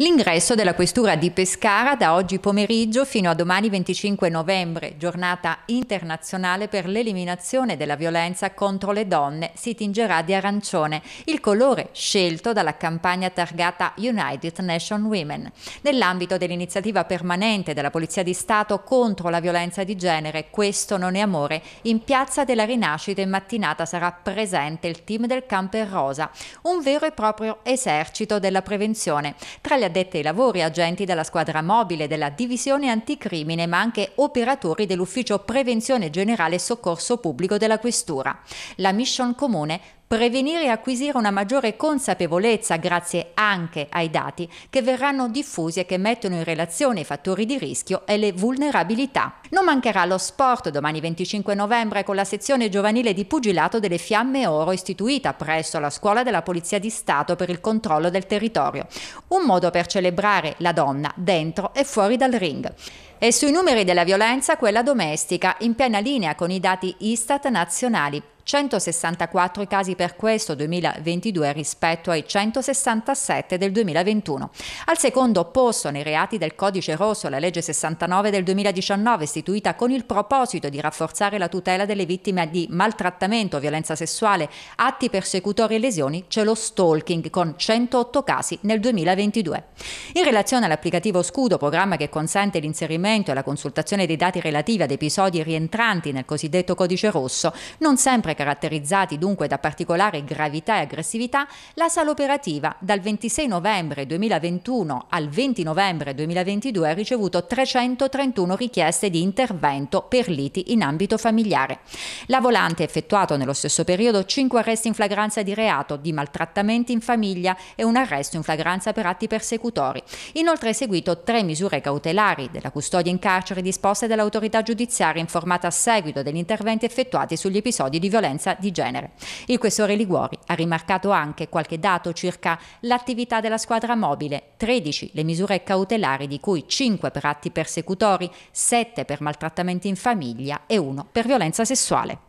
L'ingresso della questura di Pescara da oggi pomeriggio fino a domani 25 novembre, giornata internazionale per l'eliminazione della violenza contro le donne, si tingerà di arancione, il colore scelto dalla campagna targata United Nation Women. Nell'ambito dell'iniziativa permanente della Polizia di Stato contro la violenza di genere, questo non è amore, in Piazza della Rinascita in mattinata sarà presente il team del Camper Rosa, un vero e proprio esercito della prevenzione. Tra le addetti ai lavori, agenti della squadra mobile della divisione anticrimine, ma anche operatori dell'ufficio prevenzione generale e soccorso pubblico della Questura. La mission comune prevenire e acquisire una maggiore consapevolezza grazie anche ai dati che verranno diffusi e che mettono in relazione i fattori di rischio e le vulnerabilità. Non mancherà lo sport domani 25 novembre con la sezione giovanile di pugilato delle Fiamme Oro istituita presso la scuola della Polizia di Stato per il controllo del territorio. Un modo per celebrare la donna dentro e fuori dal ring. E sui numeri della violenza, quella domestica, in piena linea con i dati Istat nazionali. 164 casi per questo 2022 rispetto ai 167 del 2021. Al secondo posto nei reati del codice rosso la legge 69 del 2019 istituita con il proposito di rafforzare la tutela delle vittime di maltrattamento, violenza sessuale, atti persecutori e lesioni, c'è lo stalking con 108 casi nel 2022. In relazione all'applicativo Scudo, programma che consente l'inserimento e la consultazione dei dati relativi ad episodi rientranti nel cosiddetto codice rosso, non sempre caratterizzati dunque da particolare gravità e aggressività, la sala operativa dal 26 novembre 2021 al 20 novembre 2022 ha ricevuto 331 richieste di intervento per liti in ambito familiare. La volante ha effettuato nello stesso periodo 5 arresti in flagranza di reato di maltrattamenti in famiglia e un arresto in flagranza per atti persecutori. Inoltre ha eseguito 3 misure cautelari della custodia in carcere disposte dall'autorità giudiziaria informata a seguito degli interventi effettuati sugli episodi di violenza violenza di genere. Il questore Liguori ha rimarcato anche qualche dato circa l'attività della squadra mobile, 13 le misure cautelari di cui 5 per atti persecutori, 7 per maltrattamenti in famiglia e 1 per violenza sessuale.